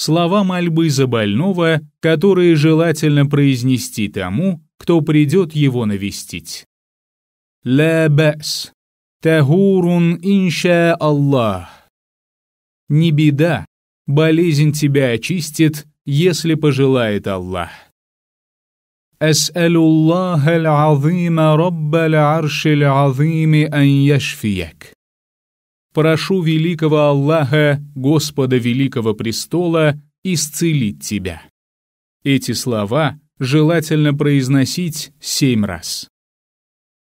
слова мольбы за больного, которые желательно произнести тому, кто придет его навестить. «Ла бэс, тагурун инша Аллах». «Не беда, болезнь тебя очистит, если пожелает Аллах». أسأل الله العظيم رب العرش العظيم أن يشفيك прошу великого Аллаха, Господа Великого Престола, исцелить тебя». Эти слова желательно произносить семь раз.